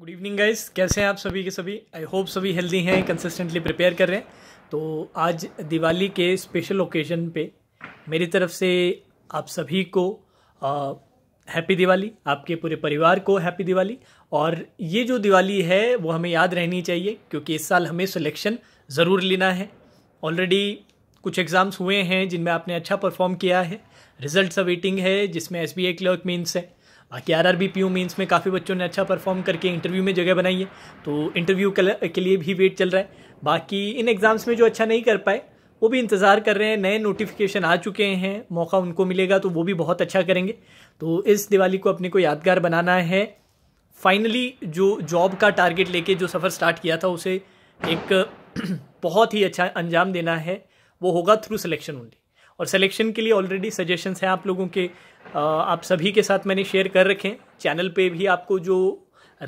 good evening guys कैसे हैं आप सभी के सभी आई होप सभी हेल्दी हैं कंसिस्टेंटली प्रिपेयर कर रहे हैं तो आज दिवाली के स्पेशल ओकेजन पे मेरी तरफ से आप सभी को हैप्पी दिवाली आपके पूरे परिवार को हैप्पी दिवाली और ये जो दिवाली है वो हमें याद रहनी चाहिए क्योंकि इस साल हमें सिलेक्शन ज़रूर लेना है ऑलरेडी कुछ एग्ज़ाम्स हुए हैं जिनमें आपने अच्छा परफॉर्म किया है रिजल्ट्स अवेटिंग है जिसमें S B A clerk mains है बाकी R R B P U mains में काफ़ी बच्चों ने अच्छा परफॉर्म करके इंटरव्यू में जगह बनाई है तो इंटरव्यू के लिए भी वेट चल रहा है बाकी इन एग्ज़ाम्स में जो अच्छा नहीं कर पाए वो भी इंतज़ार कर रहे हैं नए नोटिफिकेशन आ चुके हैं मौका उनको मिलेगा तो वो भी बहुत अच्छा करेंगे तो इस दिवाली को अपने को यादगार बनाना है फाइनली जो जॉब का टारगेट लेके जो सफ़र स्टार्ट किया था उसे एक बहुत ही अच्छा अंजाम देना है वो होगा थ्रू सिलेक्शन ओनली और सिलेक्शन के लिए ऑलरेडी सजेशंस हैं आप लोगों के आप सभी के साथ मैंने शेयर कर रखे हैं चैनल पे भी आपको जो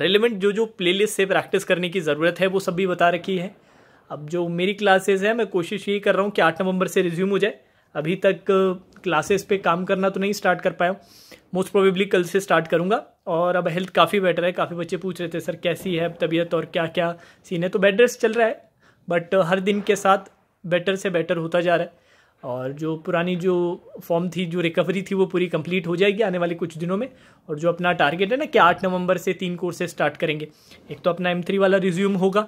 रेलिवेंट जो जो प्लेलिस्ट से प्रैक्टिस करने की ज़रूरत है वो सब भी बता रखी है अब जो मेरी क्लासेस है मैं कोशिश यही कर रहा हूँ कि आठ नवंबर से रिज्यूम हो जाए अभी तक क्लासेस पे काम करना तो नहीं स्टार्ट कर पाया मोस्ट प्रोबेबली कल से स्टार्ट करूँगा और अब हेल्थ काफ़ी बेटर है काफ़ी बच्चे पूछ रहे थे सर कैसी है अब तबीयत और क्या क्या सीन है तो बेड रेस्ट चल रहा है बट हर दिन के साथ बेटर से बेटर होता जा रहा है और जो पुरानी जो फॉर्म थी जो रिकवरी थी वो पूरी कंप्लीट हो जाएगी आने वाले कुछ दिनों में और जो अपना टारगेट है ना कि आठ नवंबर से तीन कोर्सेज स्टार्ट करेंगे एक तो अपना एम थ्री वाला रिज्यूम होगा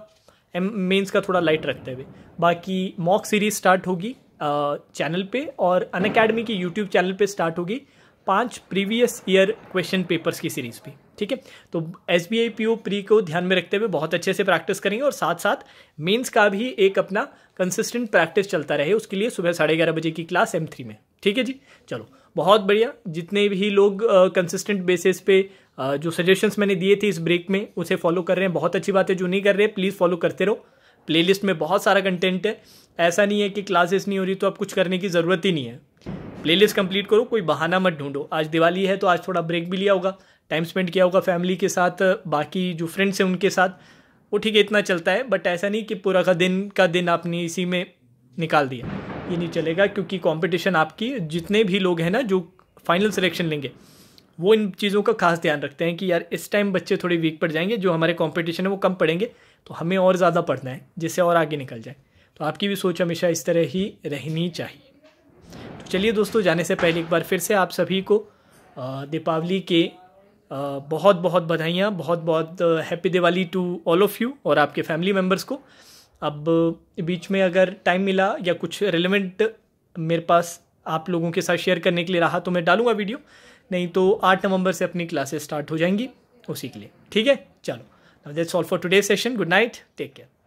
एम मेंस का थोड़ा लाइट रखते हुए बाकी मॉक सीरीज स्टार्ट होगी चैनल पे और अन अकेडमी की यूट्यूब चैनल पे स्टार्ट होगी पांच प्रीवियस ईयर क्वेश्चन पेपर्स की सीरीज भी ठीक है तो S B I P O pre को ध्यान में रखते हुए बहुत अच्छे से प्रैक्टिस करेंगे और साथ साथ मेंस का भी एक अपना कंसिस्टेंट प्रैक्टिस चलता रहे उसके लिए सुबह साढ़े ग्यारह बजे की क्लास एम थ्री में ठीक है जी चलो बहुत बढ़िया जितने भी लोग कंसिस्टेंट बेसिस पे uh, जो सजेशंस मैंने दिए थे इस ब्रेक में उसे फॉलो कर रहे हैं बहुत अच्छी बात है जो नहीं कर रहे प्लीज़ फॉलो करते रहो प्लेलिस्ट में बहुत सारा कंटेंट है ऐसा नहीं है कि क्लासेस नहीं हो रही तो अब कुछ करने की ज़रूरत ही नहीं है प्लेलिस्ट कंप्लीट करो कोई बहाना मत ढूंढो आज दिवाली है तो आज थोड़ा ब्रेक भी लिया होगा टाइम स्पेंड किया होगा फैमिली के साथ बाकी जो फ्रेंड्स हैं उनके साथ वो ठीक है इतना चलता है बट ऐसा नहीं कि पूरा का दिन का दिन आपने इसी में निकाल दिया ये नहीं चलेगा क्योंकि कंपटीशन आपकी जितने भी लोग हैं ना जो फाइनल सिलेक्शन लेंगे वो इन चीज़ों का खास ध्यान रखते हैं कि यार इस टाइम बच्चे थोड़े वीक पड़ जाएंगे जो हमारे कॉम्पिटिशन है वो कम पड़ेंगे तो हमें और ज़्यादा पढ़ना है जिससे और आगे निकल जाए तो आपकी भी सोच हमेशा इस तरह ही रहनी चाहिए चलिए दोस्तों जाने से पहले एक बार फिर से आप सभी को दीपावली के बहुत बहुत बधाइयाँ बहुत बहुत happy Diwali to all of you और आपके फैमिली मेम्बर्स को अब बीच में अगर टाइम मिला या कुछ रिलेवेंट मेरे पास आप लोगों के साथ शेयर करने के लिए रहा तो मैं डालूंगा वीडियो नहीं तो आठ नवंबर से अपनी क्लासेस स्टार्ट हो जाएंगी उसी के लिए ठीक है चलो that's all for today session good night take care